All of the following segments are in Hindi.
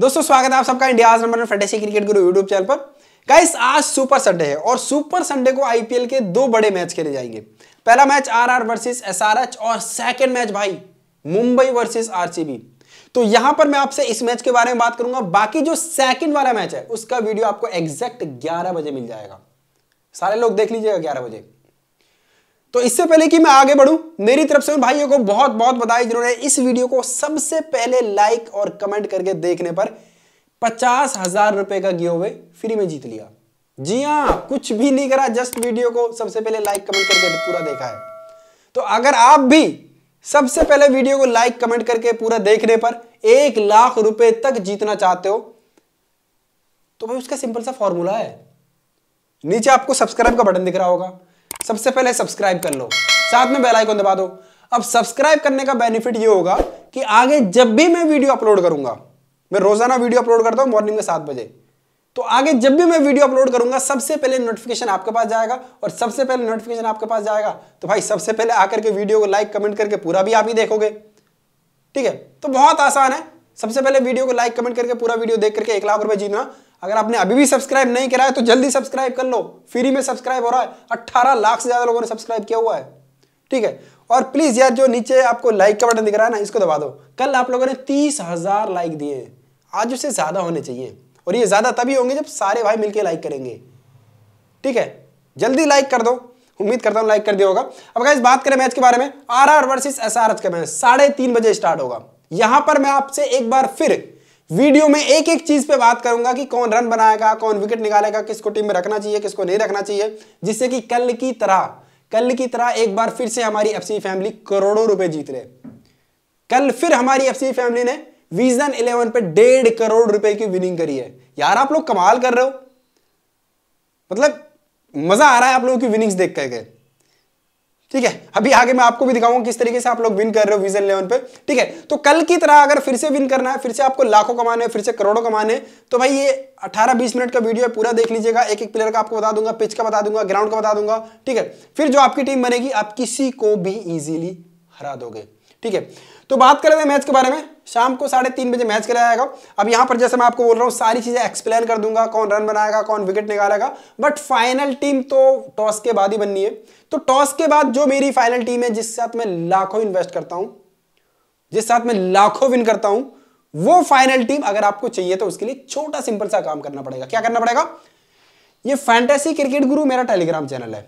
दोस्तों स्वागत है आप सबका India number fantasy cricket guru YouTube channel पर गाइस आज सुपर संडे है और सुपर संडे को आईपीएल के दो बड़े मैच खेले जाएंगे पहला मैच आरआर वर्सेस एसआरएच और सेकंड मैच भाई मुंबई वर्सेस आरसीबी तो यहां पर मैं आपसे इस मैच के बारे में बात करूंगा बाकी जो सेकंड वाला मैच है उसका वीडियो आपको एग्जैक्ट ग्यारह बजे मिल जाएगा सारे लोग देख लीजिएगा ग्यारह बजे तो इससे पहले कि मैं आगे बढ़ूं मेरी तरफ से उन भाइयों को बहुत बहुत बधाई जिन्होंने इस वीडियो को सबसे पहले लाइक और कमेंट करके देखने पर पचास हजार रुपए का गिव अवे फ्री में जीत लिया जी हाँ कुछ भी नहीं करा जस्ट वीडियो को सबसे पहले लाइक कमेंट करके पूरा देखा है तो अगर आप भी सबसे पहले वीडियो को लाइक कमेंट करके पूरा देखने पर एक लाख रुपए तक जीतना चाहते हो तो भाई उसका सिंपल सा फॉर्मूला है नीचे आपको सब्सक्राइब का बटन दिख रहा होगा सबसे पहले सब्सक्राइब कर लो साथ में बेल आइकन दबा दो अब सब्सक्राइब करने का बेनिफिट ये होगा कि आगे जब भी मैं वीडियो अपलोड करूंगा मैं रोजाना वीडियो अपलोड करता हूं मॉर्निंग में सात बजे तो आगे जब भी मैं वीडियो अपलोड करूंगा सबसे पहले नोटिफिकेशन आपके पास जाएगा और सबसे पहले नोटिफिकेशन आपके पास जाएगा तो भाई सबसे पहले आकर के वीडियो को लाइक कमेंट करके पूरा भी आप ही देखोगे ठीक है तो बहुत आसान है सबसे पहले वीडियो को लाइक कमेंट करके पूरा वीडियो देख करके एक लाख रुपए जीतना अगर आपने अभी भी सब्सक्राइब नहीं करा है तो जल्दी सब्सक्राइब कर लो फ्री में सब्सक्राइब हो रहा है अट्ठारह लाख से ज़्यादा लोगों ने सब्सक्राइब किया हुआ है ठीक है और प्लीज़ यार जो नीचे आपको लाइक का बटन दिख रहा है ना इसको दबा दो कल आप लोगों ने तीस हज़ार लाइक दिए आज उससे ज़्यादा होने चाहिए और ये ज़्यादा तभी होंगे जब सारे भाई मिलकर लाइक करेंगे ठीक है जल्दी लाइक कर दो उम्मीद करता हूं लाइक कर दिया होगा अब अगर बात करें मैच के बारे में R R versus S R H का मैच साढ़े तीन बजे स्टार्ट होगा यहां पर मैं आपसे एक बार फिर वीडियो में एक एक चीज पे बात करूंगा कि कौन रन बनाएगा कौन विकेट निकालेगा किसको टीम में रखना चाहिए किसको नहीं रखना चाहिए जिससे कि कल की तरह कल की तरह एक बार फिर से हमारी एफसी फैमिली करोड़ों रुपए जीत रहे कल फिर हमारी एफसी फैमिली ने विजन इलेवन पे डेढ़ करोड़ रुपए की विनिंग करी है यार आप लोग कमाल कर रहे हो मतलब मजा आ रहा है आप लोगों की विनिंग्स देख करके ठीक है अभी आगे मैं आपको भी दिखाऊंगा किस तरीके से आप लोग विन कर रहे हो विजन लेवन पे ठीक है तो कल की तरह अगर फिर से विन करना है फिर से आपको लाखों कमाने हैं फिर से करोड़ों कमाने हैं तो भाई ये 18-20 मिनट का वीडियो है पूरा देख लीजिएगा एक एक प्लेयर का आपको बता दूंगा पिच का बता दूंगा ग्राउंड का बता दूंगा ठीक है फिर जो आपकी टीम बनेगी आप किसी को भी ईजिली हरा दोगे ठीक है तो बात कर रहे हैं मैच के बारे में शाम को साढ़े तीन बजे मैच कराया जाएगा अब यहां पर जैसे मैं आपको बोल रहा हूँ सारी चीज़ें एक्सप्लेन कर दूंगा कौन रन बनाएगा कौन विकेट निकालेगा बट फाइनल टीम तो टॉस के बाद ही बननी है तो टॉस के बाद जो मेरी फाइनल टीम है जिस साथ मैं लाखों इन्वेस्ट करता हूं जिस साथ मैं लाखों विन करता हूं वो फाइनल टीम अगर आपको चाहिए तो उसके लिए छोटा सिंपल सा काम करना पड़ेगा क्या करना पड़ेगा ये फैंटेसी क्रिकेट गुरु मेरा टेलीग्राम चैनल है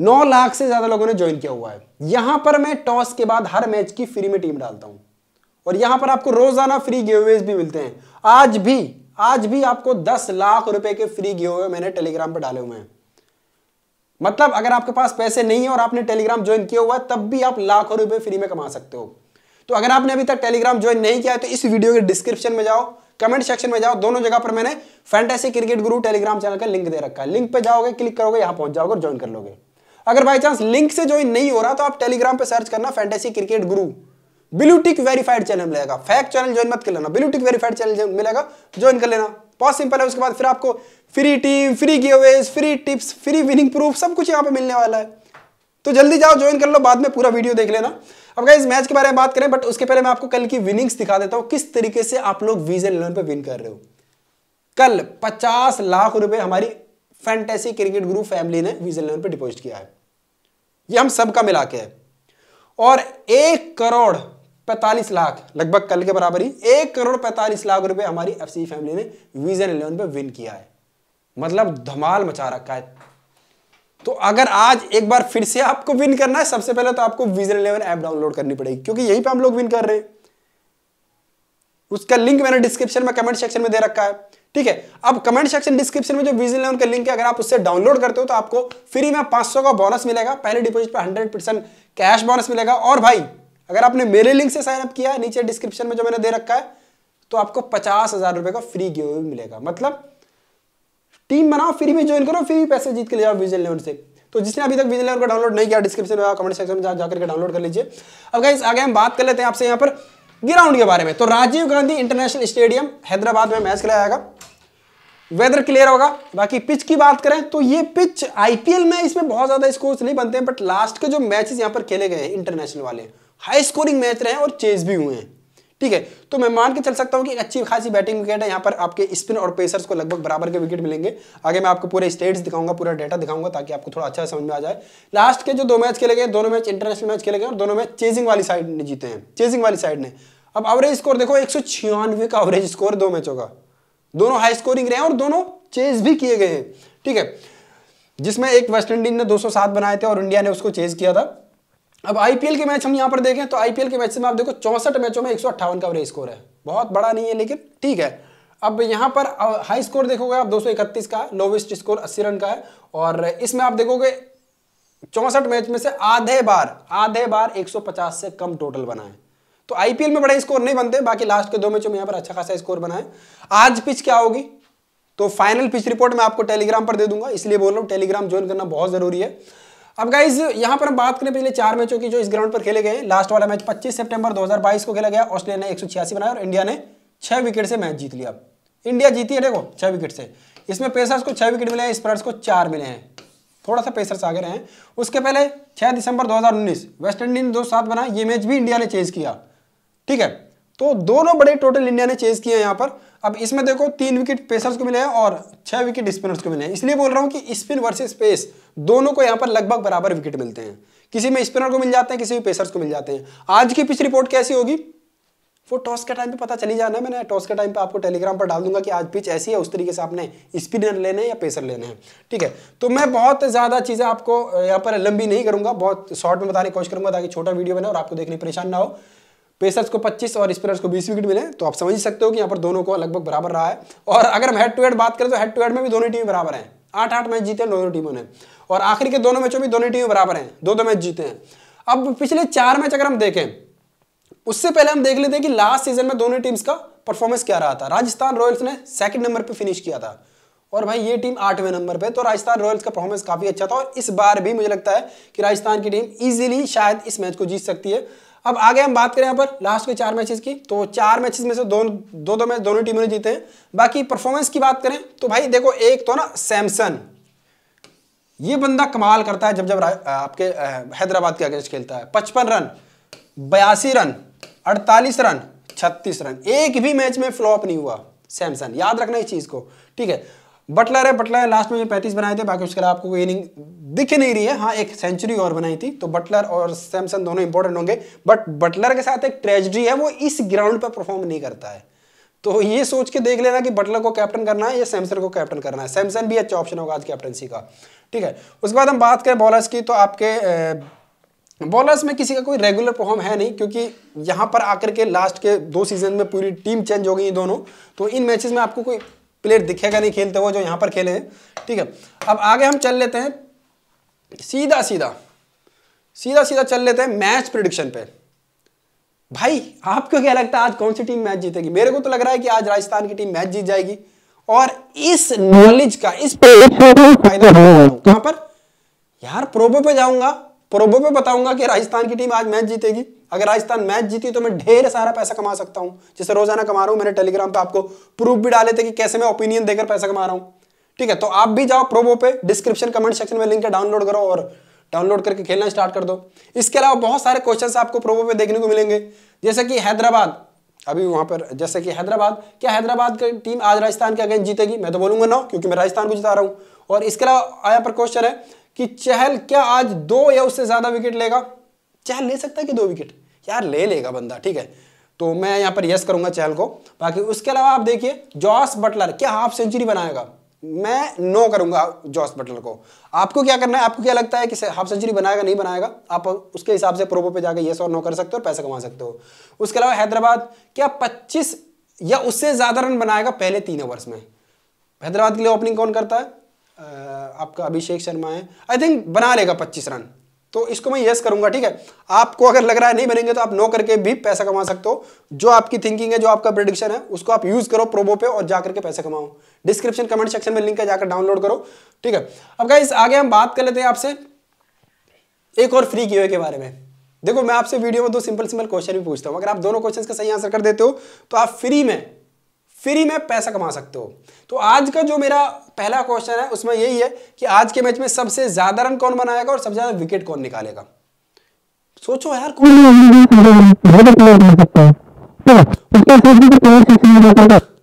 नौ लाख से ज्यादा लोगों ने ज्वाइन किया हुआ है यहां पर मैं टॉस के बाद हर मैच की फ्री में टीम डालता हूं और यहां पर आपको रोजाना फ्री गेवेज भी मिलते हैं आज भी आज भी आपको दस लाख रुपए के फ्री गेवे मैंने टेलीग्राम पर डाले हुए हैं मतलब अगर आपके पास पैसे नहीं है और आपने टेलीग्राम ज्वाइन किया हुआ है तब भी आप लाखों रुपए फ्री में कमा सकते हो तो अगर आपने अभी तक टेलीग्राम ज्वाइन नहीं किया है तो इस वीडियो के डिस्क्रिप्शन में जाओ कमेंट सेक्शन में जाओ दोनों जगह पर मैंने fantasy cricket guru Telegram channel का लिंक दे रखा है लिंक पर जाओगे क्लिक करोगे यहां पहुंच जाओगे और ज्वाइन कर लोगे अगर बाई चांस लिंक से ज्वाइन नहीं हो रहा तो आप टेलीग्राम पर सर्च करना fantasy cricket guru blue tick verified channel मिलेगा फैक्ट चैनल ज्वाइन मत कर लेना ब्लूटिक वेरीफाइड चैनल मिलेगा ज्वाइन कर लेना बहुत सिंपल है उसके बाद फिर आपको free team free giveaways free tips free winning proof सब कुछ यहाँ पे मिलने वाला है तो जल्दी जाओ ज्वाइन कर लो बाद में पूरा वीडियो देख लेना अब इस मैच के बारे में बात करें बट उसके पहले मैं आपको कल की विनिंग्स दिखा देता हूँ किस तरीके से आप लोग वीजे एंड पे विन कर रहे हो कल पचास लाख रुपए हमारी फैंटेसी क्रिकेट ग्रुप फैमिली ने वीजे एंड पे डिपॉजिट किया है ये हम सबका मिला के है और एक करोड़ पैंतालीस लाख लगभग कल के बराबर ही एक करोड़ पैंतालीस लाख रुपए हमारी एफ फैमिली ने विजन इलेवन पे विन किया है मतलब धमाल मचा रखा है तो अगर आज एक बार फिर से आपको विन करना है सबसे पहले तो आपको विजन इलेवन ऐप डाउनलोड करनी पड़ेगी क्योंकि यहीं पे हम लोग विन कर रहे हैं उसका लिंक मैंने डिस्क्रिप्शन में कमेंट सेक्शन में दे रखा है ठीक है अब कमेंट सेक्शन डिस्क्रिप्शन में जो विजन इलेवन का लिंक है अगर आप उससे डाउनलोड करते हो तो आपको फ्री में पांच का बोनस मिलेगा पहले डिपोजिट पर हंड्रेड कैश बोनस मिलेगा और भाई अगर आपने मेरे लिंक से साइनअप किया नीचे डिस्क्रिप्शन में जो मैंने दे रखा है तो आपको पचास हजार रुपए का फ्री गिव मिलेगा मतलब टीम बनाओ फ्री में ज्वाइन करो फ्री पैसे जीत के ले जाओ विजन लेवन से तो जिसने अभी तक विजन लेवन का डाउनलोड नहीं किया डिस्क्रिप्शन में कमेंट सेक्शन में जाकर के डाउनलोड कर लीजिए अब गाइस आगे हम बात कर लेते हैं आपसे यहाँ पर ग्राउंड के बारे में तो राजीव गांधी इंटरनेशनल स्टेडियम हैदराबाद में मैच खेला जाएगा वेदर क्लियर होगा बाकी पिच की बात करें तो ये पिच आईपीएल में इसमें बहुत ज्यादा स्कोर्स नहीं बनते हैं बट लास्ट के जो मैचेस यहाँ पर खेले गए हैं इंटरनेशनल वाले हाई स्कोरिंग मैच रहे हैं और चेज भी हुए हैं ठीक है तो मैं मान के चल सकता हूं कि एक अच्छी खासी बैटिंग विकेट है यहां पर आपके स्पिन और पेसर्स को लगभग बराबर के विकेट मिलेंगे आगे मैं आपको पूरे स्टेट्स दिखाऊंगा पूरा डेटा दिखाऊंगा ताकि आपको थोड़ा अच्छा समझ में आ जाए लास्ट के जो दो मैच खेले गए दोनों मैच इंटरनेशनल मैच खेले गए और दोनों मैच चेजिंग वाली साइड ने जीते हैं चेजिंग वाली साइड ने अब एवरेज स्कोर देखो एक का एवरेज स्कोर दो मैचों का दोनों हाई स्कोरिंग रहे हैं और दोनों चेज भी किए गए हैं ठीक है जिसमें एक वेस्ट इंडीज ने 207 बनाए थे और इंडिया ने उसको चेज किया था अब आईपीएल के मैच हम यहाँ पर देखें तो आईपीएल के मैच में आप देखो चौंसठ मैचों में एक का एवरेज स्कोर है बहुत बड़ा नहीं है लेकिन ठीक है अब यहाँ पर हाई स्कोर देखोगे आप दो का है लोवेस्ट स्कोर अस्सी रन का है और इसमें आप देखोगे चौसठ मैच में से आधे बार आधे बार 150 से कम टोटल बना है तो आईपीएल में बड़े स्कोर नहीं बनते बाकी लास्ट के दो मैचों में यहां पर अच्छा खासा स्कोर बना है आज पिच क्या होगी तो फाइनल पिच रिपोर्ट मैं आपको टेलीग्राम पर दे दूंगा इसलिए बोल रहा हूँ टेलीग्राम ज्वाइन करना बहुत जरूरी है अब गाइज यहाँ पर हम बात करें पिछले चार मैचों की जो इस ग्राउंड पर खेले गए लास्ट वाला मैच 25 सितंबर 2022 को खेला गया ऑस्ट्रेलिया ने एक बनाया और इंडिया ने छह विकेट से मैच जीत लिया इंडिया जीती है देखो छह विकेट से इसमें पेसर्स को छह विकेट मिले हैं स्पिनर्स को चार मिले हैं थोड़ा सा पेसर्स आगे रहे हैं उसके पहले छह दिसंबर दो वेस्ट इंडीज ने दो सात बनाया ये मैच भी इंडिया ने चेज किया ठीक है तो दोनों बड़े टोटल इंडिया ने चेज किया यहाँ पर अब इसमें देखो तीन विकेट पेसर्स को मिले हैं और छह विकेट स्पिनर्स को मिले हैं इसलिए बोल रहा हूं कि स्पिन वर्सेस पेस दोनों को यहां पर लगभग बराबर विकेट मिलते हैं किसी में स्पिनर को मिल जाते हैं किसी में पेसर्स को मिल जाते हैं आज की पिछली रिपोर्ट कैसी होगी वो टॉस के टाइम पे पता चली जाना है मैंने टॉस के टाइम पे आपको टेलीग्राम पर डाल दूंगा कि आज पिच ऐसी है उस तरीके से आपने स्पिनर लेने हैं या पेसर लेने हैं ठीक है तो मैं बहुत ज़्यादा चीज़ें आपको यहाँ पर लंबी नहीं करूंगा बहुत शॉर्ट में बताने की कोशिश करूंगा ताकि छोटा वीडियो बने और आपको देखने परेशान ना हो पेसर्स को 25 और स्पिनर्स को 20 विकेट मिले तो आप समझ ही सकते हो कि यहाँ पर दोनों को लगभग बराबर रहा है और अगर हम हेड टू हेड बात करें तो हेड टू हेड में भी दोनों टीमें बराबर हैं आठ आठ मैच जीते हैं दोनों टीमों ने और आखिरी के दोनों मैचों में दोनों टीमें बराबर हैं दो दो मैच जीते हैं अब पिछले चार मैच अगर हम देखें उससे पहले हम देख लेते हैं कि लास्ट सीजन में दोनों टीम्स का परफॉर्मेंस क्या रहा था राजस्थान रॉयल्स ने सेकंड नंबर पे फिनिश किया था और भाई ये टीम आठवें नंबर पे तो राजस्थान रॉयल्स का परफॉर्मेंस काफी अच्छा था और इस बार भी मुझे लगता है कि राजस्थान की टीम इजीली शायद इस मैच को जीत सकती है अब आगे हम बात करें यहाँ पर लास्ट के चार मैचेस की तो चार मैचेस में से दो दो दो मैच दोनों टीमों ने जीते हैं बाकी परफॉर्मेंस की बात करें तो भाई देखो एक तो ना सैमसन ये बंदा कमाल करता है जब जब आपके हैदराबाद के अगेंस्ट खेलता है पचपन रन बयासी रन अड़तालीस रन छत्तीस रन एक भी मैच में फ्लॉप नहीं हुआ सैमसन याद रखना इस चीज़ को ठीक है बटलर है बटलर लास्ट में पैंतीस बनाए थे बाकी उसके अलावा आपको इनिंग दिख नहीं रही है हाँ एक सेंचुरी और बनाई थी तो बटलर और सैमसन दोनों इंपॉर्टेंट होंगे बट बटलर के साथ एक ट्रेजडी है वो इस ग्राउंड पर परफॉर्म नहीं करता है तो ये सोच के देख लेना कि बटलर को कैप्टन करना है या सैमसन को कैप्टन करना है सैमसन भी अच्छा ऑप्शन होगा आज कैप्टनसी का ठीक है उसके बाद हम बात करें बॉलर्स की तो आपके बॉलर्स में किसी का कोई रेगुलर परफॉर्म है नहीं क्योंकि यहाँ पर आकर के लास्ट के दो सीजन में पूरी टीम चेंज हो गई दोनों तो इन मैचेस में आपको कोई प्लेयर दिखेगा नहीं खेलते हुए जो यहाँ पर खेले हैं ठीक है अब आगे हम चल लेते हैं सीधा सीधा सीधा सीधा चल लेते हैं मैच प्रिडिक्शन पे भाई आपको क्या लगता है आज कौन सी टीम मैच जीतेगी मेरे को तो लग रहा है कि आज राजस्थान की टीम मैच जीत जाएगी और इस नॉलेज का इस फायदा कहां पर यार प्रोबो पे जाऊंगा प्रोबो पे बताऊंगा कि राजस्थान की टीम आज मैच जीतेगी अगर राजस्थान मैच जीती तो मैं ढेर सारा पैसा कमा सकता हूं जैसे रोजाना कमा रहा हूं मैंने टेलीग्राम पे आपको प्रूफ भी डाले थे कि कैसे मैं ओपिनियन देकर पैसा कमा रहा हूं ठीक है तो आप भी जाओ प्रोमो पे डिस्क्रिप्शन कमेंट सेक्शन में लिंक है डाउनलोड करो और डाउनलोड करके खेलना स्टार्ट कर दो इसके अलावा बहुत सारे क्वेश्चन आपको प्रोमो पे देखने को मिलेंगे जैसे कि हैदराबाद अभी वहां पर जैसे कि हैदराबाद क्या हैदराबाद की टीम आज राजस्थान के अगेंस्ट जीतेगी मैं तो बोलूंगा ना क्योंकि मैं राजस्थान को जिता रहा हूं और इसके अलावा आया पर क्वेश्चन है कि चहल क्या आज दो या उससे ज्यादा विकेट लेगा चहल ले सकता है कि दो विकेट यार ले लेगा बंदा ठीक है तो मैं यहाँ पर यस करूंगा चहल को बाकी उसके अलावा आप देखिए जॉस बटलर क्या हाफ सेंचुरी बनाएगा मैं नो करूंगा जॉस बटलर को आपको क्या करना है आपको क्या लगता है कि हाफ सेंचुरी बनाएगा नहीं बनाएगा आप उसके हिसाब से प्रोबो पे जाकर यस और नो कर सकते हो और पैसा कमा सकते हो उसके अलावा हैदराबाद क्या 25 या उससे ज़्यादा रन बनाएगा पहले तीन ओवर्स में हैदराबाद के लिए ओपनिंग कौन करता है आपका अभिषेक शर्मा है आई थिंक बना लेगा पच्चीस रन तो इसको मैं यस करूंगा ठीक है आपको अगर लग रहा है नहीं बनेंगे तो आप नो करके भी पैसा कमा सकते हो जो आपकी थिंकिंग है जो आपका प्रोडिक्शन है उसको आप यूज करो प्रोबो पे और जाकर के पैसे कमाओ डिस्क्रिप्शन कमेंट सेक्शन में लिंक है जाकर डाउनलोड करो ठीक है अब गाइज आगे हम बात कर लेते हैं आपसे एक और फ्री गिवे के बारे में देखो मैं आपसे वीडियो में दो सिंपल सिंपल क्वेश्चन भी पूछता हूँ अगर आप दोनों क्वेश्चन का सही आंसर कर देते हो तो आप फ्री में फ्री में पैसा कमा सकते हो तो आज का जो मेरा पहला क्वेश्चन है उसमें यही है कि आज के मैच में सबसे ज्यादा रन कौन बनाएगा और सबसे ज्यादा विकेट कौन निकालेगा सोचो यार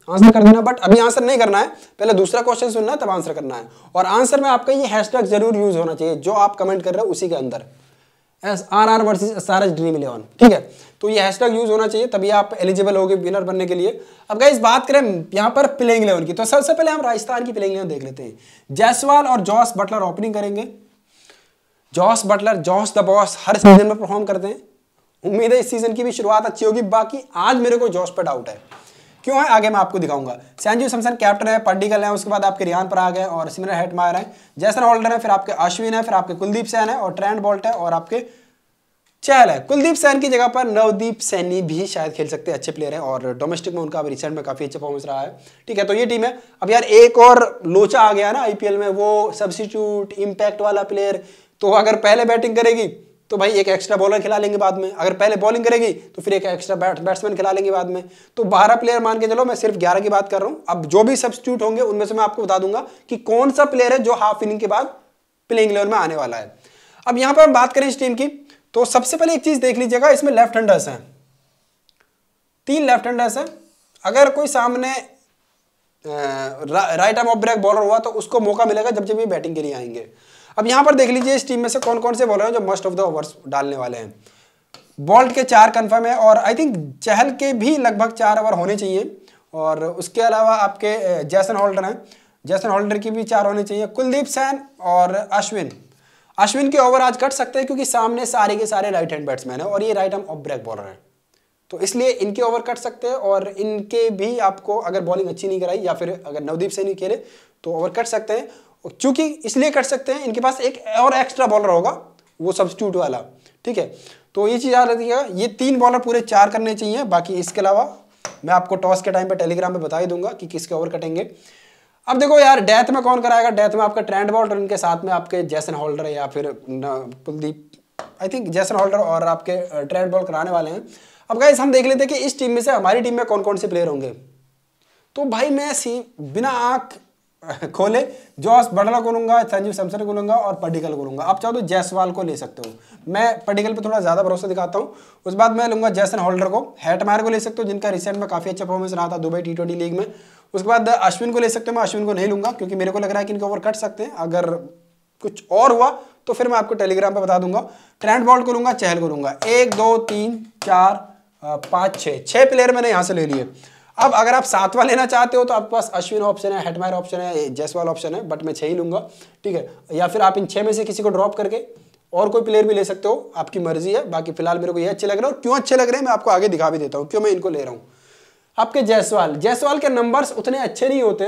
आंसर हाँ, कर देना बट अभी आंसर नहीं करना है पहले दूसरा क्वेश्चन सुनना है तब आंसर करना है और आंसर में आपका ये हैशटैग जरूर यूज होना चाहिए जो आप कमेंट कर रहे हो उसी के अंदर S R R versus S R S Dream Eleven ठीक है तो ये हैशटैग यूज होना चाहिए तभी आप एलिजिबल होगे विनर बनने के लिए अब गाइज बात करें यहाँ पर प्लेइंग इलेवन की तो सबसे पहले हम राजस्थान की प्लेइंग इलेवन देख लेते हैं जयसवाल और जॉस बटलर ओपनिंग करेंगे Jos Buttler Jos the boss हर सीजन में परफॉर्म करते हैं उम्मीद है इस सीजन की भी शुरुआत अच्छी होगी बाकी आज मेरे को जॉस पर डाउट है क्यों है आगे मैं आपको दिखाऊंगा सैंजू सैमसन कैप्टन है पर्डिकल है उसके बाद आपके रियान आ है और सिमरन हेटमायर है जैसन होल्डर है फिर आपके अश्विन है फिर आपके कुलदीप सैन है और ट्रेंड बोल्ट है और आपके चहल है कुलदीप सैन की जगह पर नवदीप सैनी भी शायद खेल सकते हैं अच्छे प्लेयर है और डोमेस्टिक में उनका अभी रिसेंट में काफ़ी अच्छा परफॉर्मेंस रहा है ठीक है तो ये टीम है अब यार एक और लोचा आ गया ना आईपीएल में वो सब्सिट्यूट इम्पैक्ट वाला प्लेयर तो अगर पहले बैटिंग करेगी तो भाई एक एक्स्ट्रा बॉलर खिला लेंगे बाद में अगर पहले बॉलिंग करेगी तो फिर एक एक्स्ट्रा बैट बैट्समैन खिला लेंगे बाद में तो बारह प्लेयर मान के चलो मैं सिर्फ ग्यारह की बात कर रहा हूं अब जो भी सब्सिट्यूट होंगे उनमें से मैं आपको बता दूंगा कि कौन सा प्लेयर है जो हाफ इनिंग के बाद प्लेइंग इलेवन में आने वाला है अब यहां पर हम बात करें इस टीम की तो सबसे पहले एक चीज़ देख लीजिएगा इसमें लेफ्ट हैंडर्स हैं तीन लेफ्ट हैंडर्स हैं अगर कोई सामने right arm off break bowler हुआ तो उसको मौका मिलेगा जब जब ये बैटिंग के लिए आएंगे अब यहां पर देख लीजिए इस टीम में से कौन कौन से बॉलर हैं जो मोस्ट ऑफ द ओवर्स डालने वाले हैं बॉल्ट के चार कन्फर्म है और आई थिंक चहल के भी लगभग चार ओवर होने चाहिए और उसके अलावा आपके जैसन होल्डर हैं जैसन होल्डर की भी चार होने चाहिए कुलदीप सैन और अश्विन अश्विन के ओवर आज कट सकते हैं क्योंकि सामने सारे के सारे राइट हैंड बैट्समैन हैं और ये राइट हम ऑफ ब्रेक बॉलर हैं तो इसलिए इनके ओवर कट सकते हैं और इनके भी आपको अगर बॉलिंग अच्छी नहीं कराई या फिर अगर नवदीप से नहीं खेले तो ओवर कट सकते हैं क्योंकि इसलिए कर सकते हैं इनके पास एक और एक्स्ट्रा बॉलर होगा वो सब्सिट्यूट वाला ठीक है तो ये चीज़ याद रखिएगा ये तीन बॉलर पूरे चार करने चाहिए बाकी इसके अलावा मैं आपको टॉस के टाइम पे टेलीग्राम पे बता ही दूंगा कि किसके ओवर कटेंगे अब देखो यार डेथ में कौन कराएगा डेथ में आपका ट्रेंड बॉल रन इनके साथ में आपके जैसन होल्डर या फिर Kuldeep I think Jason Holder और आपके ट्रेंड बॉल कराने वाले हैं अब गाइज हम देख लेते हैं कि इस टीम में से हमारी टीम में कौन कौन से प्लेयर होंगे तो भाई मैं सी बिना आँख खोले जॉस बडला को लूँगा संजीव सैमसन को लूँगा और पडिकल को लूँगा आप चाहो तो जयसवाल को ले सकते हो मैं पडिकल पे थोड़ा ज़्यादा भरोसा दिखाता हूँ उस बाद मैं लूँगा जैसन होल्डर को हेटमायर को ले सकते हो जिनका रिसेंट में काफ़ी अच्छा परफॉर्मेंस रहा था दुबई टी ट्वेंटी लीग में उसके बाद अश्विन को ले सकते हो मैं अश्विन को नहीं लूँगा क्योंकि मेरे को लग रहा है कि इनके ओवर कट सकते हैं अगर कुछ और हुआ तो फिर मैं आपको टेलीग्राम पर बता दूंगा ट्रेंड बॉल्ट को लूँगा चहल को लूँगा एक दो तीन चार पाँच छः छः प्लेयर मैंने यहाँ से ले लिए अब अगर आप सातवां लेना चाहते हो तो आपके पास अश्विन ऑप्शन है हेटमायर ऑप्शन है जयसवाल ऑप्शन है बट मैं छह ही लूंगा ठीक है या फिर आप इन छह में से किसी को ड्रॉप करके और कोई प्लेयर भी ले सकते हो आपकी मर्जी है बाकी फिलहाल मेरे को ये अच्छे लग रहे हैं और क्यों अच्छे लग रहे हैं मैं आपको आगे दिखा भी देता हूँ क्यों मैं इनको ले रहा हूँ आपके जयसवाल जयसवाल के नंबर उतने अच्छे नहीं होते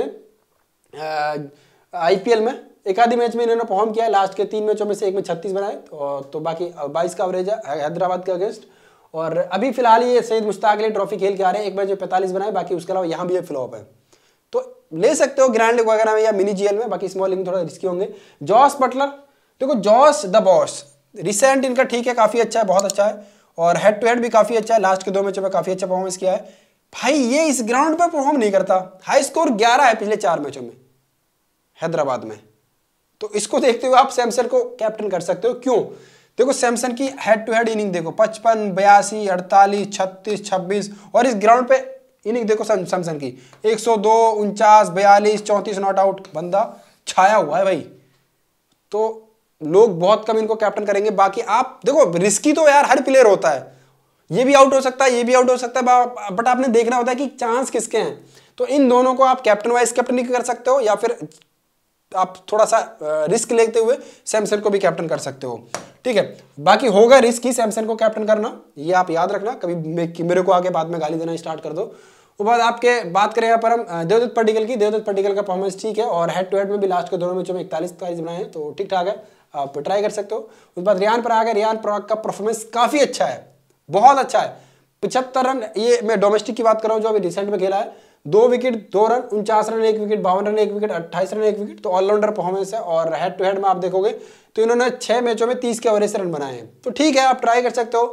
आईपीएल में एक आधी मैच में इन्होंने परफॉर्म किया लास्ट के तीन मैचों में से एक में छत्तीस बनाए तो, तो बाकी बाईस का एवरेज है हैदराबाद के अगेंस्ट और अभी फिलहाल ये सैयद मुश्ताक अली ट्रॉफी खेल के आ रहे हैं एक बार जो पैंतालीस बनाए बाकी उसके अलावा यहाँ भी ये फ्लॉप है तो ले सकते हो ग्रैंड लीग वगैरह में या मिनी जीएल में बाकी स्मॉल लीग में थोड़ा रिस्की होंगे जॉस बटलर देखो जॉस द बॉस रिसेंट इनका ठीक है काफ़ी अच्छा है बहुत अच्छा है और हेड टू हेड भी काफ़ी अच्छा है लास्ट के दो मैचों में काफ़ी अच्छा परफॉर्मेंस किया है भाई ये इस ग्राउंड पर परफॉर्म नहीं करता हाई स्कोर ग्यारह है पिछले चार मैचों में हैदराबाद में तो इसको देखते हुए आप सैमसन को कैप्टन कर सकते हो क्यों देखो सैमसन की हेड टू हेड इनिंग देखो पचपन बयासी अड़तालीस छत्तीस छब्बीस और इस ग्राउंड पे इनिंग देखो सैमसन की एक सौ दो उनचास बयालीस चौंतीस नॉट आउट बंदा छाया हुआ है भाई तो लोग बहुत कम इनको कैप्टन करेंगे बाकी आप देखो रिस्की तो यार हर प्लेयर होता है ये भी आउट हो सकता है ये भी आउट हो सकता है बट आपने देखना होता है कि चांस किसके हैं तो इन दोनों को आप कैप्टन वाइज कैप्टन कर सकते हो या फिर आप थोड़ा सा रिस्क लेते हुए सैमसन को भी कैप्टन कर सकते हो ठीक है बाकी होगा रिस्क ही सैमसन को कैप्टन करना ये आप याद रखना कभी मेरे को आगे बाद में गाली देना स्टार्ट कर दो वो बाद आपके बात करें यहाँ पर हम देवदत्त पर्टिकल की देवदत्त पर्टिकल का परफॉर्मेंस ठीक है और हेड टू हेड में भी लास्ट के दोनों मैचों में इकतालीस इकतालीस बनाए हैं तो ठीक ठाक है आप ट्राई कर सकते हो उसके बाद रियान पर आ गए रियान पराग का परफॉर्मेंस काफ़ी अच्छा है बहुत अच्छा है पिछहत्तर रन ये मैं डोमेस्टिक की बात कर रहा हूँ जो अभी रिसेंट में खेला है दो विकेट दो रन उनचास रन एक विकेट बावन रन एक विकेट अट्ठाईस रन एक विकेट तो ऑलराउंडर परफॉर्मेंस है और हेड टू हेड में आप देखोगे तो इन्होंने छह मैचों में तीस के एवरेज से रन बनाए हैं तो ठीक है आप ट्राई कर सकते हो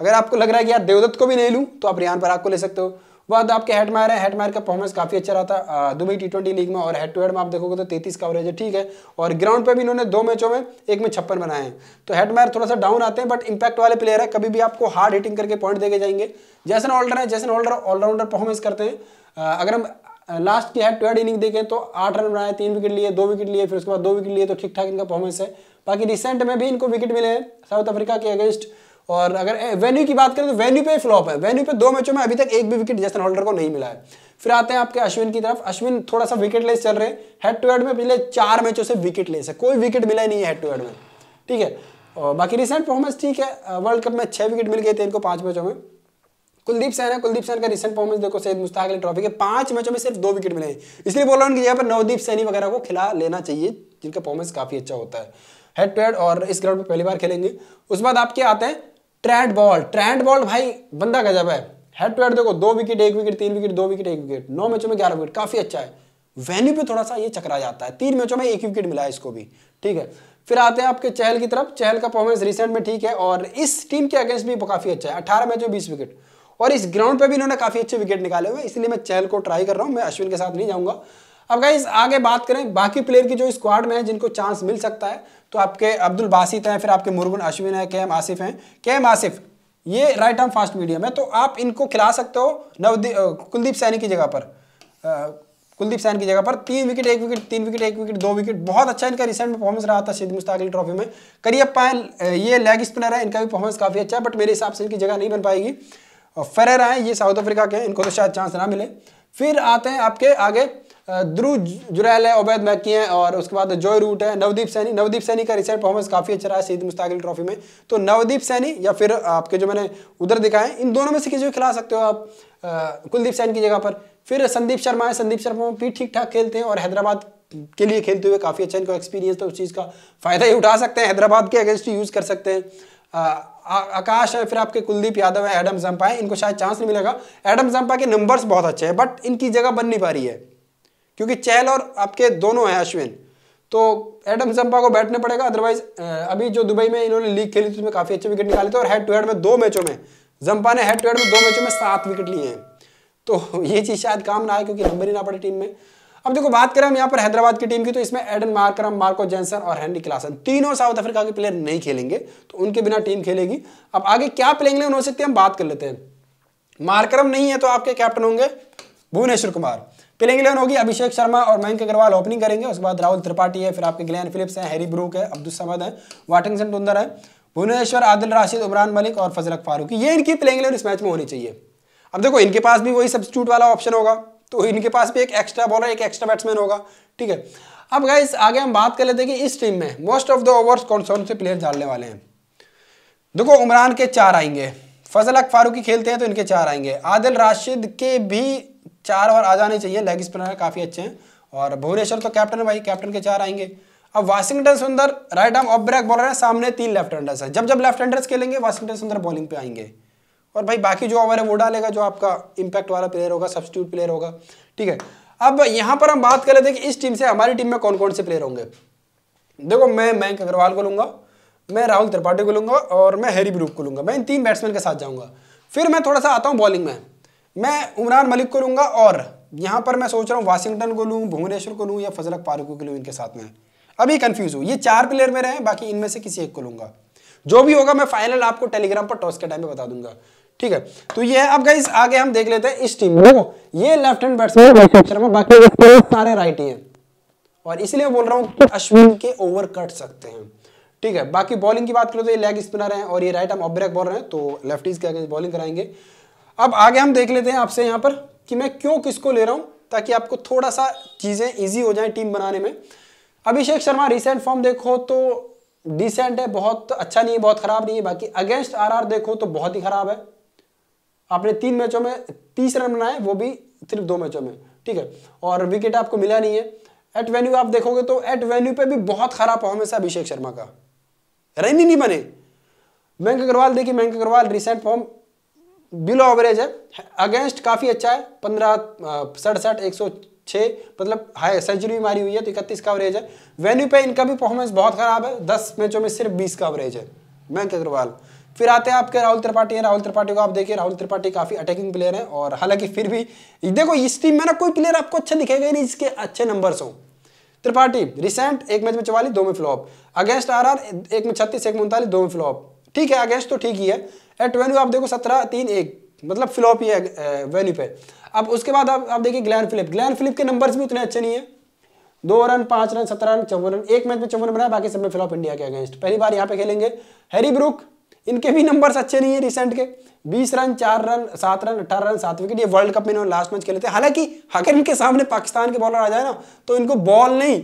अगर आपको लग रहा है कि यार देवदत्त को भी नहीं लूँ तो आप रिहान पराग को ले सकते हो तो आपके हेड मायर है हेड मायर का परफॉर्मेंस काफ़ी अच्छा रहा था दुबई टी ट्वेंटी लीग में और हेड टू हेड में आप देखोगे तो तैतीस का एवरेज है ठीक है और ग्राउंड पर भी इन्होंने दो मैचों में एक में छप्पन बनाए हैं तो हेड मायर थोड़ा सा डाउन आते हैं बट इंपैक्ट वाले प्लेयर है कभी भी आपको हार्ड हिटिंग करके पॉइंट देके जाएंगे जैसन ऑल्डर है जैसन ऑल्डर ऑलराउंडर परफॉर्मेंस करते हैं अगर हम लास्ट की है हेड इनिंग देखें तो आठ रन बनाए तीन विकेट लिए दो विकेट लिए फिर उसके बाद दो विकेट लिए तो ठीक ठाक इनका परफॉर्मेंस है बाकी रिसेंट में भी इनको विकेट मिले हैं साउथ अफ्रीका के अगेंस्ट और अगर वेन्यू की बात करें तो वेन्यू पे फ्लॉप है वेन्यू पे दो मैचों में अभी तक एक भी विकेट जैसन होल्डर को नहीं मिला है फिर आते हैं आपके अश्विन की तरफ अश्विन थोड़ा सा विकेट लेस चल रहे हेड टू हेड में पिछले चार मैचों से विकेट लेस है कोई विकेट मिला ही नहीं है हेड टू हेड में ठीक है और बाकी रिसेंट परफॉर्मेंस ठीक है वर्ल्ड कप में छह विकेट मिल गए थे इनको पांच मैचों में कुलदीप सैन है कुलदीप सैन का रिसेंट परफॉर्मेंस देखो सैद मुस्ताक अली ट्रॉफी के पांच मैचों में सिर्फ दो विकेट मिले हैं इसलिए बोल रहा हूँ कि यहाँ पर नवदीप सैनी वगैरह को खिला लेना चाहिए जिनका परफॉर्मेंस काफ़ी अच्छा होता है हेड टू हेड और इस ग्राउंड पर पहली बार खेलेंगे उस बाद आपके आते हैं ट्रैंड बॉल ट्रैंड बॉल भाई बंदा का जब है हेड टू हेड देखो दो विकेट एक विकेट तीन विकेट दो विकेट एक विकेट नौ मैचों में ग्यारह विकेट काफ़ी अच्छा है वैल्यू पे थोड़ा सा ये चकरा जाता है तीन मैचों में एक विकेट मिला है इसको भी ठीक है फिर आते हैं आपके चहल की तरफ चहल का परफॉर्मेंस रिसेंट में ठीक है और इस टीम के अगेंस्ट भी काफ़ी अच्छा है अठारह मैचों में बीस विकेट और इस ग्राउंड पे भी इन्होंने काफ़ी अच्छे विकेट निकाले हुए इसलिए मैं चहल को ट्राई कर रहा हूँ मैं अश्विन के साथ नहीं जाऊंगा अब गाइज आगे बात करें बाकी प्लेयर की जो स्क्वाड में है जिनको चांस मिल सकता है तो आपके अब्दुल बासित हैं फिर आपके मुर्गुन अश्विन है के एम आसिफ हैं के एम आसिफ ये राइट आर्म फास्ट मीडियम है तो आप इनको खिला सकते हो नवदीप कुलदीप सैनी की जगह पर कुलदीप सैन की जगह पर तीन विकेट एक विकेट तीन विकेट एक विकेट दो विकेट बहुत अच्छा इनका रिसेंट परफॉर्मेंस रहा था शहीद मुस्ताक ट्रॉफी में करियप्पा ये लेग स्पिनर है इनका भी परफॉर्मेंस काफ़ी अच्छा है बट मेरे हिसाब से इनकी जगह नहीं बन पाएगी और फेरेरा हैं ये साउथ अफ्रीका के इनको तो शायद चांस ना मिले फिर आते हैं आपके आगे ध्रुव जुरैल है ओबैद मैकी हैं और उसके बाद जॉय रूट है नवदीप सैनी नवदीप सैनी का रिसेंट परफॉर्मेंस काफ़ी अच्छा रहा है शहीद मुस्ताकिल ट्रॉफी में तो नवदीप सैनी या फिर आपके जो मैंने उधर दिखाए इन दोनों में से किसी को खिला सकते हो आप कुलदीप सैन की जगह पर फिर संदीप शर्मा है संदीप शर्मा भी ठीक ठाक खेलते हैं और हैदराबाद के लिए खेलते हुए काफ़ी अच्छा इनका एक्सपीरियंस तो उस चीज़ का फ़ायदा ही उठा सकते हैं हैदराबाद के अगेंस्ट यूज़ कर सकते हैं आकाश है फिर आपके कुलदीप यादव है एडम जम्पा है इनको शायद चांस नहीं मिलेगा एडम जम्पा के नंबर्स बहुत अच्छे हैं बट इनकी जगह बन नहीं पा रही है क्योंकि चहल और आपके दोनों हैं अश्विन तो एडम जम्पा को बैठने पड़ेगा अदरवाइज अभी जो दुबई में इन्होंने लीग खेली थी उसमें काफ़ी अच्छे विकेट निकाले थे और हेड टू हेड में दो मैचों में जम्पा ने हेड टू हेड में दो मैचों में सात विकेट लिए हैं तो ये चीज़ शायद काम ना आए क्योंकि नंबर ही ना पड़े टीम में अब देखो बात करें हम यहाँ पर हैदराबाद की टीम की तो इसमें एडन मार्करम मार्को जेंसन और हेनरी क्लासन तीनों साउथ अफ्रीका के प्लेयर नहीं खेलेंगे तो उनके बिना टीम खेलेगी अब आगे क्या प्लेंगे उन्होंने सकते हम बात कर लेते हैं मार्करम नहीं है तो आपके कैप्टन होंगे भुवनेश्वर कुमार प्लेंग इलेवन होगी अभिषेक शर्मा और मयंक अग्रवाल ओपनिंग करेंगे उसके बाद राहुल त्रिपाठी है फिर आपके ग्लैन फिलिप्स हैं हैरी ब्रूक है अब्दुल समद है वाटिंगसन टुंदर है भुवनेश्वर आदिल राशिद उमरान मलिक और फजलक फारूकी ये इनकी प्लेंग इलेवन इस मैच में होनी चाहिए अब देखो इनके पास भी वही सब्सिट्यूट वाला ऑप्शन होगा तो इनके पास भी एक एक्स्ट्रा बॉलर एक एक्स्ट्रा बैट्समैन होगा ठीक है अब गाइस आगे हम बात कर लेते हैं कि इस टीम में मोस्ट ऑफ द ओवर्स कौन कौन से प्लेयर डालने वाले हैं देखो उमरान के चार आएंगे फजल अक फारूकी खेलते हैं तो इनके चार आएंगे आदिल राशिद के भी चार ओवर आ जाने चाहिए लेग स्पिनर काफ़ी अच्छे हैं और भुवनेश्वर तो कैप्टन है भाई कैप्टन के चार आएंगे अब Washington Sundar right arm off break bowler है सामने तीन लेफ्ट हैंडर्स है जब जब लेफ्ट हैंडर्स खेलेंगे वाशिंगटन सुंदर बॉलिंग पे आएंगे और भाई बाकी जो ओवर है वो डालेगा जो आपका इम्पैक्ट वाला प्लेयर होगा सब्सिट्यूट प्लेयर होगा ठीक है अब यहाँ पर हम बात कर रहे थे कि इस टीम से हमारी टीम में कौन कौन से प्लेयर होंगे देखो मैं मयंक अग्रवाल को लूंगा मैं राहुल त्रिपाठी को लूंगा और मैं हैरी ब्रूक को लूंगा मैं इन तीन बैट्समैन के साथ जाऊंगा फिर मैं थोड़ा सा आता हूँ बॉलिंग में मैं उमरान मलिक को लूंगा और यहां पर मैं सोच रहा हूँ वाशिंगटन को लूँ भुवनेश्वर को लूँ या फजलक फारूक को लूँ इनके साथ में अभी कन्फ्यूज़ हूँ ये चार प्लेयर मेरे हैं बाकी इनमें से किसी एक को लूंगा जो भी होगा मैं फाइनल आपको टेलीग्राम पर टॉस के टाइम पे बता दूंगा ठीक है तो ये अब गाइज आगे हम देख लेते हैं इस टीम देखो ये लेफ्ट हैंड बैट्समैन है बाकी इसके सारे राइट ही है और इसलिए बोल रहा हूँ अश्विन के ओवर कट सकते हैं ठीक है बाकी बॉलिंग की बात करो तो ये लेग स्पिनर है और ये राइट हम ऑब्रेक बॉल रहे हैं तो लेफ्ट के अगेंस्ट बॉलिंग कराएंगे अब आगे हम देख लेते हैं आपसे यहाँ पर कि मैं क्यों किसको ले रहा हूँ ताकि आपको थोड़ा सा चीज़ें इजी हो जाए टीम बनाने में अभिषेक शर्मा रिसेंट फॉर्म देखो तो डिसेंट है बहुत अच्छा नहीं है बहुत खराब नहीं है बाकी अगेंस्ट आर देखो तो बहुत ही खराब है आपने तीन मैचों में तीस रन बनाए वो भी सिर्फ दो मैचों में ठीक है और विकेट आपको मिला नहीं है एट वेन्यू आप देखोगे तो एट वेन्यू पे भी बहुत खराब परफॉर्मेंस है अभिषेक शर्मा का रन ही नहीं बने मयंक अग्रवाल देखिए Mayank Agarwal recent form below average है अगेंस्ट काफ़ी अच्छा है पंद्रह सड़सठ एक सौ छः मतलब हाई सेंचुरी भी मारी हुई है तो इकतीस का एवरेज है वेन्यू पे इनका भी परफॉर्मेंस बहुत खराब है दस मैचों में सिर्फ बीस का एवरेज है मयंक अग्रवाल फिर आते हैं आपके राहुल त्रिपाठी हैं राहुल त्रिपाठी को आप देखिए राहुल त्रिपाठी काफी अटैकिंग प्लेयर है और हालांकि फिर भी देखो इस टीम में ना कोई प्लेयर आपको अच्छा दिखेगा नहीं जिसके अच्छे नंबर्स हो त्रिपाठी रिसेंट एक मैच में चवालीस दो में फ्लॉप अगेंस्ट आर आर एक में छत्तीस एक में उनतालीस दो में फ्लॉप ठीक है अगेंस्ट तो ठीक ही है एट वेन्यू आप देखो सत्रह तीन एक मतलब फ्लॉप ही है वेन्यू पे अब उसके बाद आप आप देखिए ग्लैन फिलिप ग्लैन फिलिप के नंबर्स भी उतने अच्छे नहीं है दो रन पांच रन सत्रह रन चौवन रन एक मैच में चौवन बनाया बाकी सब में फ्लॉप इंडिया के अगेंस्ट पहली बार यहाँ पे खेलेंगे हैरी ब्रुक इनके भी नंबर अच्छे नहीं है रिसेंट के बीस रन चार रन सात रन अठारह रन सात विकेट ये वर्ल्ड कप में इन्होंने लास्ट मैच खेले थे हालांकि अगर इनके सामने पाकिस्तान के बॉलर आ जाए ना तो इनको बॉल नहीं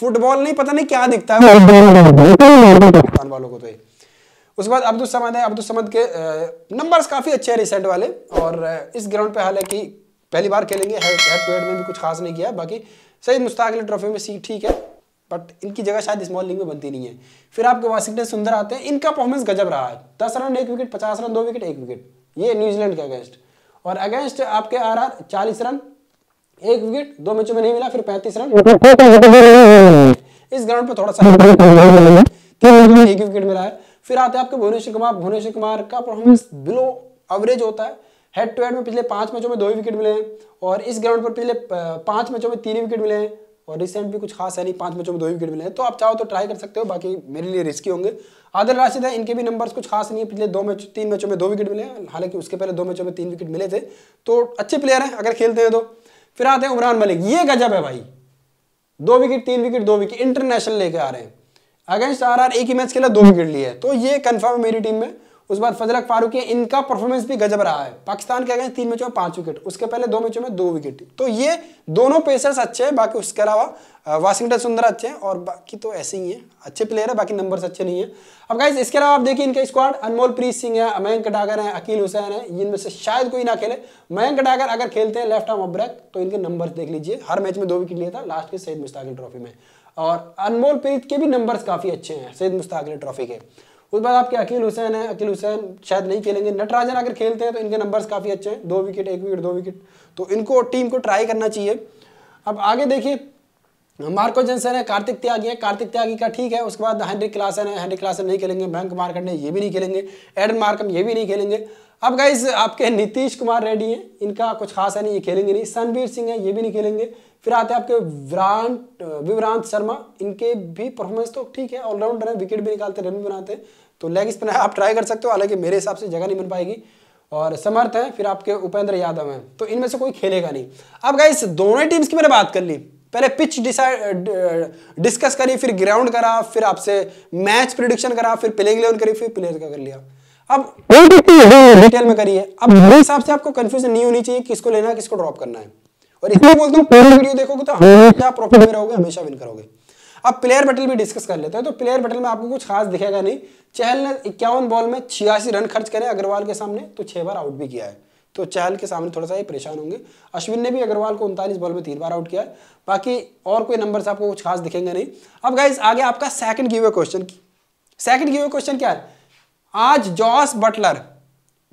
फुटबॉल नहीं पता नहीं क्या दिखता है वालों को तो उसके बाद अब्दुल समद है अब्दुल समद के नंबर्स काफ़ी अच्छे हैं रिसेंट वाले और इस ग्राउंड पे हालांकि पहली बार खेलेंगे हेड टू हेड में भी कुछ खास नहीं किया बाकी सही मुस्ताक ट्रॉफी में सी ठीक है बट इनकी जगह शायद स्मॉल लीग में बनती नहीं है फिर आपके वाशिंगटन सुंदर आते हैं इनका परफॉर्मेंस गजब रहा है दस रन एक विकेट पचास रन दो विकेट एक विकेट ये न्यूजीलैंड के अगेंस्ट और अगेंस्ट आपके आर आर चालीस रन एक विकेट दो मैचों में नहीं मिला फिर पैंतीस रन इस ग्राउंड पर थोड़ा सा तीन एक विकेट मिला है फिर आते हैं आपके भुवनेश्वर कुमार भुवनेश्वर कुमार का परफॉर्मेंस बिलो एवरेज होता है हेड टू हेड में पिछले पांच मैचों में दो ही विकेट मिले हैं और इस ग्राउंड पर पिछले पांच मैचों में तीन विकेट मिले हैं और रिसेंट भी कुछ खास है नहीं पांच मैचों में दो ही विकेट मिले हैं तो आप चाहो तो ट्राई कर सकते हो बाकी मेरे लिए रिस्की होंगे आदर राशिद है इनके भी नंबर्स कुछ खास नहीं है पिछले दो मैच तीन मैचों में दो विकेट मिले हैं हालांकि उसके पहले दो मैचों में तीन विकेट मिले थे तो अच्छे प्लेयर हैं अगर खेलते हैं तो फिर आते हैं उमरान मलिक ये गजब है भाई दो विकेट तीन विकेट दो विकेट इंटरनेशनल लेके आ रहे हैं अगेंस्ट आर एक ही मैच खेला दो विकेट लिए तो ये कन्फर्म है मेरी टीम में उसके बाद फारूक फारूकी इनका परफॉर्मेंस भी गजब रहा है पाकिस्तान के गए तीन मैचों में पांच विकेट उसके पहले दो मैचों में दो विकेट तो ये दोनों पेसर्स अच्छे हैं बाकी उसके अलावा वाशिंगटन सुंदर अच्छे हैं और बाकी तो ऐसे ही हैं अच्छे प्लेयर है बाकी नंबर्स अच्छे नहीं है अब गाइज इसके अलावा आप देखिए इनका स्क्वाड अनमोल प्रीत सिंह है मयंक कटागर है अकील हुसैन है इनमें से शायद कोई ना खेले मयंक कटागर अगर खेलते हैं लेफ्ट आर्म ऑफ ब्रेक तो इनके नंबर देख लीजिए हर मैच में दो विकेट लिया था लास्ट के सैद मुस्ताकिल ट्रॉफी में और अनमोल प्रीत के भी नंबर्स काफ़ी अच्छे हैं सैद मुस्ताकिल ट्रॉफी के उसके बाद आपके अकील हुसैन है अकील हुसैन शायद नहीं खेलेंगे नटराजन अगर खेलते हैं तो इनके नंबर्स काफ़ी अच्छे हैं दो विकेट एक विकेट दो विकेट तो इनको टीम को ट्राई करना चाहिए अब आगे देखिए मार्को जेंसन है कार्तिक त्यागी है कार्तिक त्यागी का ठीक है उसके बाद हैंनरी क्लासन है हैंनरी क्लासन नहीं खेलेंगे भयंक मार्कट ने ये भी नहीं खेलेंगे एडन मार्कम ये भी नहीं खेलेंगे अब गाइज आपके नीतीश कुमार रेड्डी हैं इनका कुछ खास है नहीं ये खेलेंगे नहीं सनवीर सिंह है ये भी नहीं खेलेंगे फिर आते हैं आपके विरांत विवरांत शर्मा इनके भी परफॉर्मेंस तो ठीक है ऑलराउंडर है विकेट भी निकालते रन भी बनाते हैं तो लेग स्पिन आप ट्राई कर सकते हो हालांकि मेरे हिसाब से जगह नहीं बन पाएगी और समर्थ है फिर आपके उपेंद्र यादव हैं तो इनमें से कोई खेलेगा नहीं अब गाइस दोनों ही टीम्स की मैंने बात कर ली पहले पिच डिसाइड डिस्कस करी फिर ग्राउंड करा फिर आपसे मैच प्रिडिक्शन करा फिर प्लेइंग इलेवन करी फिर प्लेयर का कर लिया अब डिटेल में करिए अब मेरे हिसाब से आपको कंफ्यूजन नहीं होनी चाहिए किसको लेना किसको ड्रॉप करना है और इसलिए बोलता हूँ पूरी वीडियो देखोगे तो हमेशा प्रॉफिट में रहोगे हमेशा विन करोगे अब प्लेयर बटल भी डिस्कस कर लेते हैं तो प्लेयर बटल में आपको कुछ खास दिखेगा नहीं चहल ने इक्यावन बॉल में छियासी रन खर्च करे अग्रवाल के सामने तो छह बार आउट भी किया है तो चहल के सामने थोड़ा सा ये परेशान होंगे अश्विन ने भी अग्रवाल को उनतालीस बॉल में तीन बार आउट किया है बाकी और कोई नंबर आपको कुछ खास दिखेंगे नहीं अब गाइज आगे आपका second giveaway question second giveaway question क्या है आज जॉस बटलर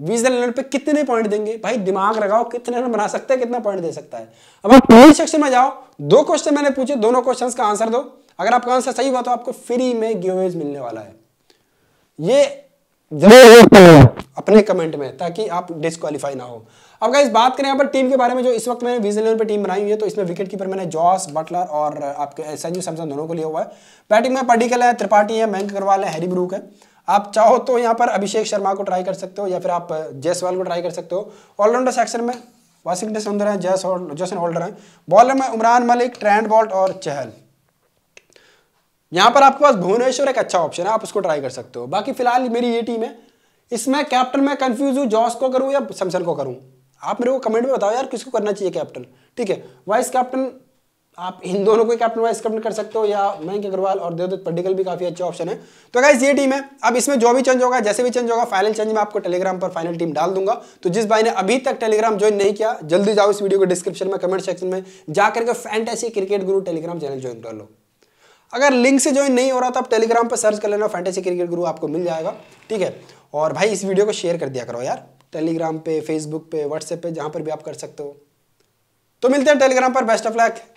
विजल पे कितने पॉइंट देंगे भाई दिमाग लगाओ कितने रन बना सकते हैं कितना पॉइंट दे सकता है अब आप सेक्शन में जाओ दो क्वेश्चन मैंने पूछे दोनों क्वेश्चंस का आंसर दो अगर आपका आंसर सही हुआ तो आपको फ्री में गिवेज मिलने वाला है ये अपने कमेंट में ताकि आप डिस्कालीफाई ना हो अब इस बात करें यहाँ पर टीम के बारे में जो इस वक्त मैं विजन इलेवन पर टीम बनाई हुई है तो इसमें विकेट कीपर मैंने जॉस बटलर और आपके संजू सैमसन दोनों को लिया हुआ है बैटिंग में पर्डिकल है त्रिपाठी है मैंक अग्रवाल है हैरी ब्रूक है आप चाहो तो यहाँ पर अभिषेक शर्मा को ट्राई कर सकते हो या फिर आप जयसवाल को ट्राई कर सकते हो ऑलराउंडर सेक्शन में वाशिंगटन सुंदर है जयस जैसन होल्डर हैं बॉलर में उमरान मलिक ट्रेंड बॉल्ट और चहल यहाँ पर आपके पास भुवनेश्वर एक अच्छा ऑप्शन है आप उसको ट्राई कर सकते हो बाकी फिलहाल मेरी ये टीम है इसमें कैप्टन में कंफ्यूज हूँ जॉस को करूँ या सैमसन को करूँ आप मेरे को कमेंट में बताओ यार किसको करना चाहिए कैप्टन ठीक है वाइस कैप्टन आप इन दोनों को कैप्टन वाइस कैप्टन कर सकते हो या मयंक अग्रवाल और देवदत्त पड्डिकल भी काफी अच्छा ऑप्शन है तो अगर ये टीम है अब इसमें जो भी चेंज होगा जैसे भी चेंज होगा फाइनल चेंज मैं आपको टेलीग्राम पर फाइनल टीम डाल दूंगा तो जिस भाई ने अभी तक टेलीग्राम ज्वाइन नहीं किया जल्दी जाओ इस वीडियो को डिस्क्रिप्शन में कमेंट सेक्शन में जाकर के fantasy cricket guru Telegram channel join कर लो अगर लिंक से ज्वाइन नहीं हो रहा तो आप टेलीग्राम पर सर्च कर लेना फैंटेसी क्रिकेट गुरु आपको मिल जाएगा ठीक है और भाई इस वीडियो को शेयर कर दिया करो यार टेलीग्राम पे फेसबुक पे व्हाट्सएप पे जहाँ पर भी आप कर सकते हो तो मिलते हैं टेलीग्राम पर बेस्ट ऑफ लक